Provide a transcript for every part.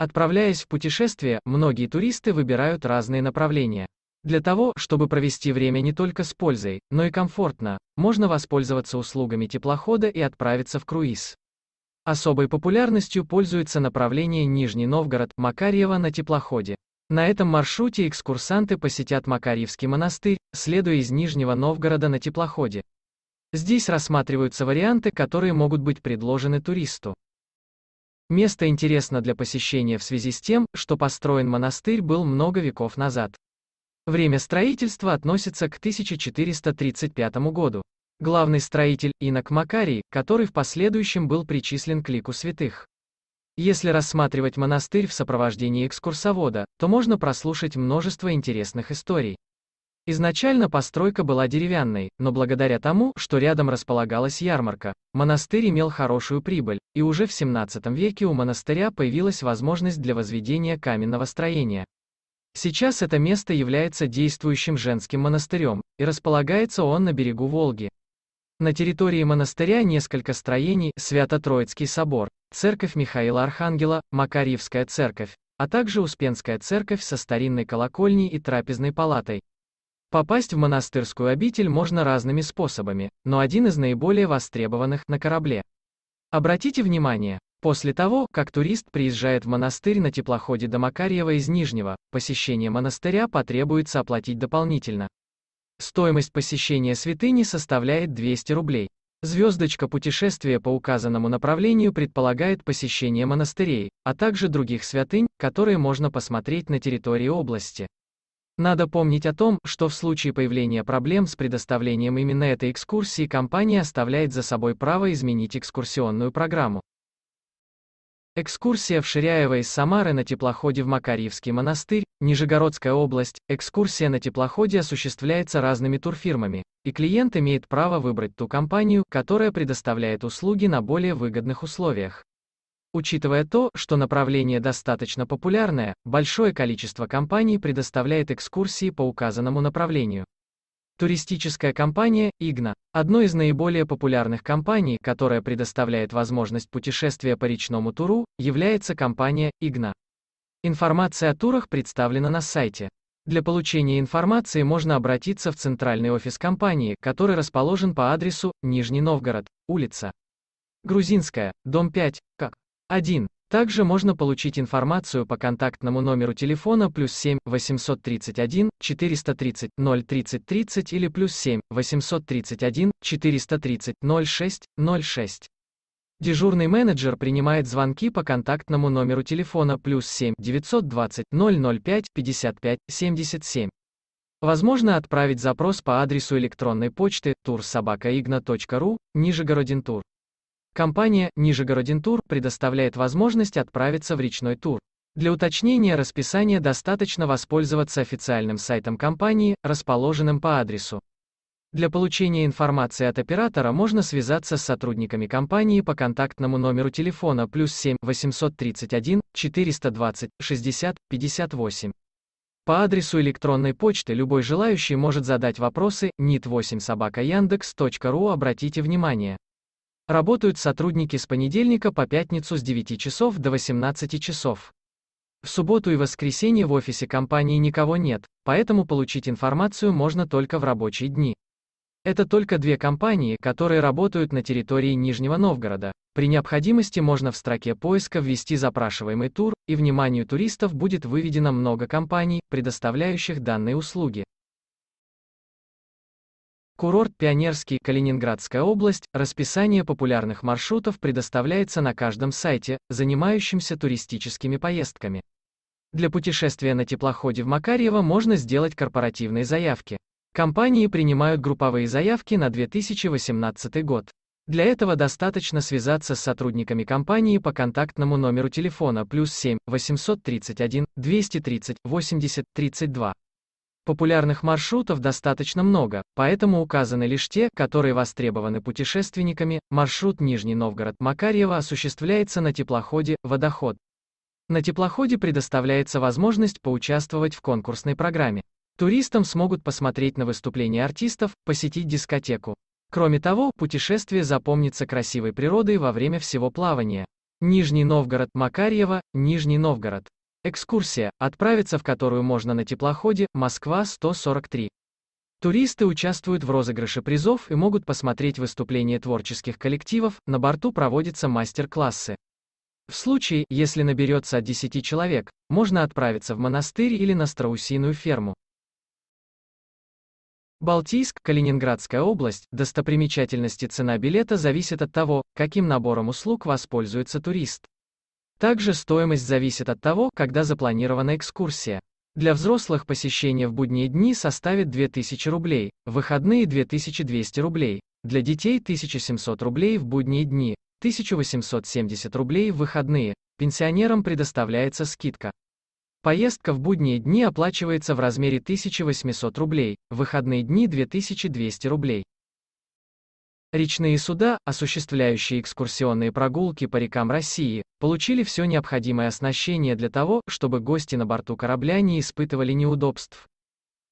Отправляясь в путешествие, многие туристы выбирают разные направления. Для того, чтобы провести время не только с пользой, но и комфортно, можно воспользоваться услугами теплохода и отправиться в круиз. Особой популярностью пользуется направление Нижний Новгород, Макарьево на теплоходе. На этом маршруте экскурсанты посетят Макарьевский монастырь, следуя из Нижнего Новгорода на теплоходе. Здесь рассматриваются варианты, которые могут быть предложены туристу. Место интересно для посещения в связи с тем, что построен монастырь был много веков назад. Время строительства относится к 1435 году. Главный строитель – инок Макарий, который в последующем был причислен к лику святых. Если рассматривать монастырь в сопровождении экскурсовода, то можно прослушать множество интересных историй. Изначально постройка была деревянной, но благодаря тому, что рядом располагалась ярмарка, монастырь имел хорошую прибыль, и уже в 17 веке у монастыря появилась возможность для возведения каменного строения. Сейчас это место является действующим женским монастырем, и располагается он на берегу Волги. На территории монастыря несколько строений, Свято-Троицкий собор, церковь Михаила Архангела, Макарьевская церковь, а также Успенская церковь со старинной колокольней и трапезной палатой, Попасть в монастырскую обитель можно разными способами, но один из наиболее востребованных – на корабле. Обратите внимание, после того, как турист приезжает в монастырь на теплоходе до Макарьева из Нижнего, посещение монастыря потребуется оплатить дополнительно. Стоимость посещения святыни составляет 200 рублей. Звездочка путешествия по указанному направлению предполагает посещение монастырей, а также других святынь, которые можно посмотреть на территории области. Надо помнить о том, что в случае появления проблем с предоставлением именно этой экскурсии компания оставляет за собой право изменить экскурсионную программу. Экскурсия в Ширяево из Самары на теплоходе в Макарьевский монастырь, Нижегородская область. Экскурсия на теплоходе осуществляется разными турфирмами, и клиент имеет право выбрать ту компанию, которая предоставляет услуги на более выгодных условиях. Учитывая то, что направление достаточно популярное, большое количество компаний предоставляет экскурсии по указанному направлению. Туристическая компания «Игна» – одно из наиболее популярных компаний, которая предоставляет возможность путешествия по речному туру, является компания «Игна». Информация о турах представлена на сайте. Для получения информации можно обратиться в центральный офис компании, который расположен по адресу Нижний Новгород, улица Грузинская, дом 5, как 1. Также можно получить информацию по контактному номеру телефона плюс 7 831 430 030 30 или плюс 7 831 430 06 06. Дежурный менеджер принимает звонки по контактному номеру телефона плюс 7 920 005 55 77. Возможно отправить запрос по адресу электронной почты tursobakaigna.ru, Нижегородин Тур. Компания «Нижегородинтур» предоставляет возможность отправиться в речной тур. Для уточнения расписания достаточно воспользоваться официальным сайтом компании, расположенным по адресу. Для получения информации от оператора можно связаться с сотрудниками компании по контактному номеру телефона плюс 7 831 420 60 58. По адресу электронной почты любой желающий может задать вопросы nit8sobaka.yandex.ru Обратите внимание, Работают сотрудники с понедельника по пятницу с 9 часов до 18 часов. В субботу и воскресенье в офисе компании никого нет, поэтому получить информацию можно только в рабочие дни. Это только две компании, которые работают на территории Нижнего Новгорода. При необходимости можно в строке поиска ввести запрашиваемый тур, и вниманию туристов будет выведено много компаний, предоставляющих данные услуги. Курорт Пионерский, Калининградская область, расписание популярных маршрутов предоставляется на каждом сайте, занимающемся туристическими поездками. Для путешествия на теплоходе в Макарьево можно сделать корпоративные заявки. Компании принимают групповые заявки на 2018 год. Для этого достаточно связаться с сотрудниками компании по контактному номеру телефона плюс 7 831 230 80 32. Популярных маршрутов достаточно много, поэтому указаны лишь те, которые востребованы путешественниками. Маршрут Нижний Новгород-Макарьево осуществляется на теплоходе «Водоход». На теплоходе предоставляется возможность поучаствовать в конкурсной программе. Туристам смогут посмотреть на выступления артистов, посетить дискотеку. Кроме того, путешествие запомнится красивой природой во время всего плавания. Нижний Новгород, макарьева Нижний Новгород. Экскурсия, отправиться в которую можно на теплоходе, Москва 143. Туристы участвуют в розыгрыше призов и могут посмотреть выступления творческих коллективов, на борту проводятся мастер-классы. В случае, если наберется от 10 человек, можно отправиться в монастырь или на страусиную ферму. Балтийск, Калининградская область, достопримечательности цена билета зависит от того, каким набором услуг воспользуется турист. Также стоимость зависит от того, когда запланирована экскурсия. Для взрослых посещение в будние дни составит 2000 рублей, в выходные 2200 рублей, для детей 1700 рублей в будние дни, 1870 рублей в выходные, пенсионерам предоставляется скидка. Поездка в будние дни оплачивается в размере 1800 рублей, в выходные дни 2200 рублей. Речные суда, осуществляющие экскурсионные прогулки по рекам России, получили все необходимое оснащение для того, чтобы гости на борту корабля не испытывали неудобств.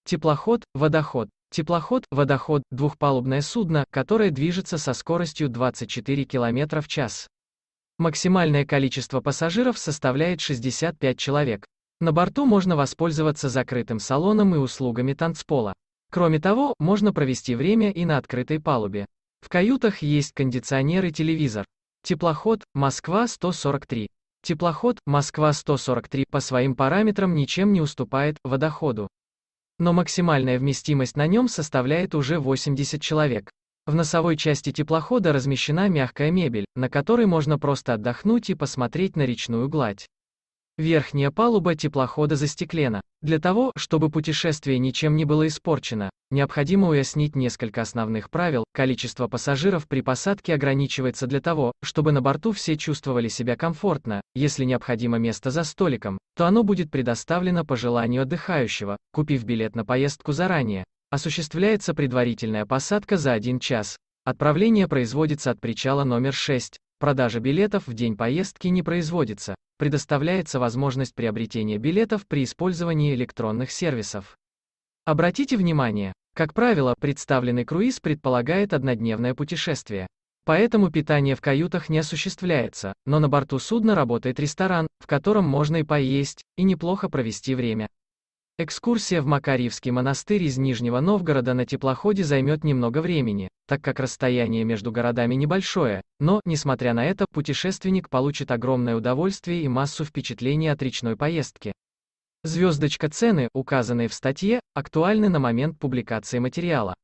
Теплоход, водоход. Теплоход, водоход – двухпалубное судно, которое движется со скоростью 24 км в час. Максимальное количество пассажиров составляет 65 человек. На борту можно воспользоваться закрытым салоном и услугами танцпола. Кроме того, можно провести время и на открытой палубе. В каютах есть кондиционер и телевизор. Теплоход «Москва-143». Теплоход «Москва-143» по своим параметрам ничем не уступает водоходу. Но максимальная вместимость на нем составляет уже 80 человек. В носовой части теплохода размещена мягкая мебель, на которой можно просто отдохнуть и посмотреть на речную гладь. Верхняя палуба теплохода застеклена. Для того, чтобы путешествие ничем не было испорчено, необходимо уяснить несколько основных правил. Количество пассажиров при посадке ограничивается для того, чтобы на борту все чувствовали себя комфортно. Если необходимо место за столиком, то оно будет предоставлено по желанию отдыхающего, купив билет на поездку заранее. Осуществляется предварительная посадка за один час. Отправление производится от причала номер 6. Продажа билетов в день поездки не производится, предоставляется возможность приобретения билетов при использовании электронных сервисов. Обратите внимание, как правило, представленный круиз предполагает однодневное путешествие. Поэтому питание в каютах не осуществляется, но на борту судна работает ресторан, в котором можно и поесть, и неплохо провести время. Экскурсия в Макарьевский монастырь из Нижнего Новгорода на теплоходе займет немного времени, так как расстояние между городами небольшое, но, несмотря на это, путешественник получит огромное удовольствие и массу впечатлений от речной поездки. Звездочка цены, указанные в статье, актуальны на момент публикации материала.